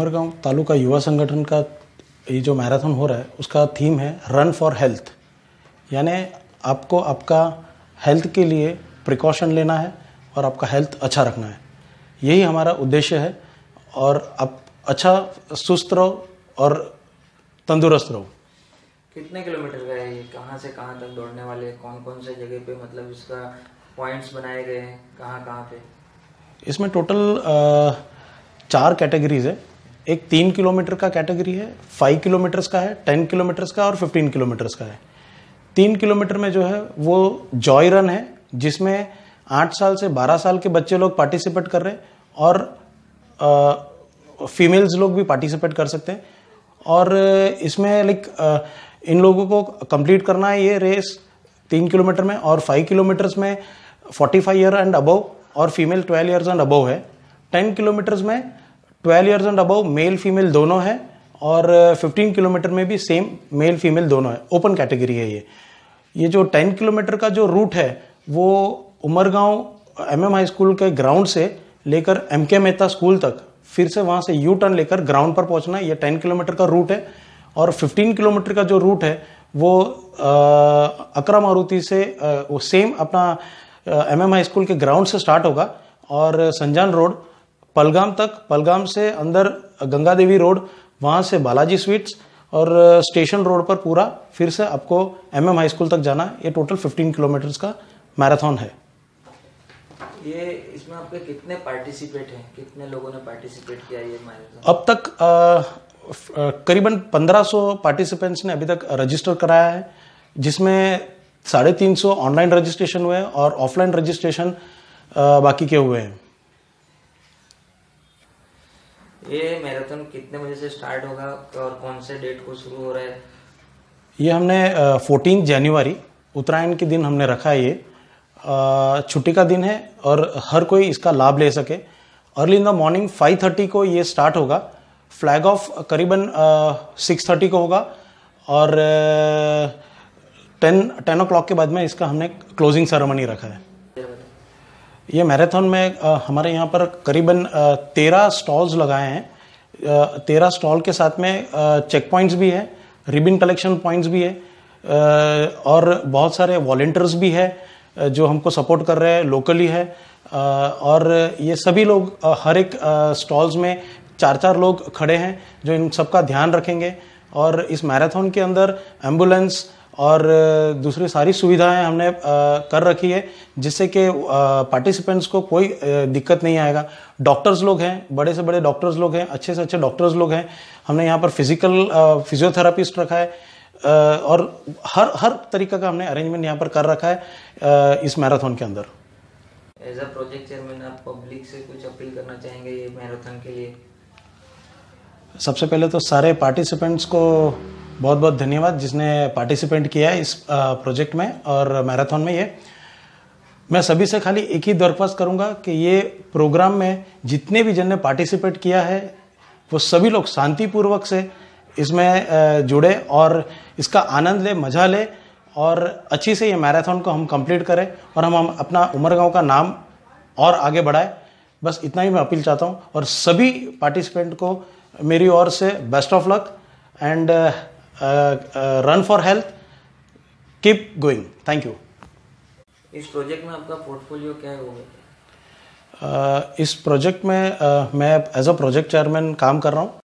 उमरगांव तालुका युवा संगठन का ये जो मैराथन हो रहा है उसका थीम है रन फॉर हेल्थ यानी आपको आपका हेल्थ के लिए प्रिकॉशन लेना है और आपका हेल्थ अच्छा रखना है यही हमारा उद्देश्य है और आप अच्छा सुस्त रहो और तंदुरुस्त रहो कितने किलोमीटर का है ये कहाँ से कहाँ तक दौड़ने वाले कौन कौन से जगह पे मतलब इसका पॉइंट्स बनाए गए हैं कहाँ कहाँ पे इसमें टोटल आ, चार कैटेगरीज है एक तीन किलोमीटर का कैटेगरी है फाइव किलोमीटर्स का है टेन किलोमीटर्स का और फिफ्टीन किलोमीटर्स का है तीन किलोमीटर में जो है वो जॉय रन है जिसमें आठ साल से बारह साल के बच्चे लोग पार्टिसिपेट कर रहे हैं और फीमेल्स लोग भी पार्टिसिपेट कर सकते हैं और इसमें लाइक इन लोगों को कंप्लीट करना है ये रेस तीन किलोमीटर में और फाइव किलोमीटर्स में forty five year and above और female twelve years and above है टेन किलोमीटर्स में twelve years and above male female दोनों है और 15 uh, किलोमीटर में भी सेम मेल फीमेल दोनों है ओपन कैटेगरी है ये ये जो 10 किलोमीटर का जो रूट है वो उमरगांव एम हाई स्कूल के ग्राउंड से लेकर एम के मेहता स्कूल तक फिर से वहाँ से यू टर्न लेकर ग्राउंड पर पहुँचना ये 10 किलोमीटर का रूट है और 15 किलोमीटर का जो रूट है वो uh, अक्रम आरुति से आ, uh, वो सेम अपना एम एम हाई स्कूल के ग्राउंड से स्टार्ट होगा और संजान रोड पलगाम तक पलगाम से अंदर गंगा देवी रोड वहाँ से बालाजी स्वीट्स और स्टेशन रोड पर पूरा फिर से आपको एम एम हाई स्कूल तक जाना ये टोटल 15 किलोमीटर्स का मैराथन है ये इसमें आपके कितने पार्टिसिपेट हैं कितने लोगों ने पार्टिसिपेट किया ये मैराथन अब तक करीबन 1500 पार्टिसिपेंट्स ने अभी तक रजिस्टर कराया है जिसमें साढ़े तीन सौ ऑनलाइन रजिस्ट्रेशन हुए और ऑफलाइन रजिस्ट्रेशन बाकी के हुए हैं ये मैराथन कितने बजे से स्टार्ट होगा और कौन से डेट को शुरू हो रहा है ये हमने फोर्टीन जनवरी उत्तरायण के दिन हमने रखा है ये छुट्टी का दिन है और हर कोई इसका लाभ ले सके अर्ली इन द मॉर्निंग 5:30 को ये स्टार्ट होगा फ्लैग ऑफ करीबन सिक्स थर्टी को होगा और टेन टेन ओ के बाद में इसका हमने क्लोजिंग सेरेमनी रखा है ये मैराथन में हमारे यहाँ पर करीबन तेरह स्टॉल्स लगाए हैं तेरह स्टॉल के साथ में चेक पॉइंट्स भी है रिबिन कलेक्शन पॉइंट्स भी है और बहुत सारे वॉल्टियर्स भी है जो हमको सपोर्ट कर रहे हैं लोकली है और ये सभी लोग हर एक स्टॉल्स में चार चार लोग खड़े हैं जो इन सबका ध्यान रखेंगे और इस मैराथन के अंदर एम्बुलेंस और दूसरी सारी सुविधाएं हमने कर रखी है जिससे कि पार्टिसिपेंट्स को कोई दिक्कत नहीं आएगा डॉक्टर्स लोग हैं बड़े से बड़े डॉक्टर्स लोग हैं अच्छे से अच्छे डॉक्टर्स लोग हैं हमने यहाँ पर फिजिकल फिजियोथेरापिस्ट रखा है और हर हर तरीका का हमने अरेंजमेंट यहाँ पर कर रखा है इस मैराथन के अंदर एज अ प्रोजेक्ट चेयरमैन आप पब्लिक से कुछ अपील करना चाहेंगे ये मैराथन के लिए सबसे पहले तो सारे पार्टिसिपेंट्स को बहुत बहुत धन्यवाद जिसने पार्टिसिपेंट किया है इस प्रोजेक्ट में और मैराथन में ये मैं सभी से खाली एक ही दरख्वास्त करूंगा कि ये प्रोग्राम में जितने भी जन ने पार्टिसिपेट किया है वो सभी लोग शांतिपूर्वक से इसमें जुड़े और इसका आनंद ले मज़ा ले और अच्छी से ये मैराथन को हम कंप्लीट करें और हम अपना उमरगांव का नाम और आगे बढ़ाएं बस इतना ही मैं अपील चाहता हूँ और सभी पार्टिसिपेंट को मेरी ओर से best of luck and run for health keep going thank you इस प्रोजेक्ट में आपका पोर्टफोलियो क्या है वो uh, इस प्रोजेक्ट में uh, मैं एज अ प्रोजेक्ट चेयरमैन काम कर रहा हूँ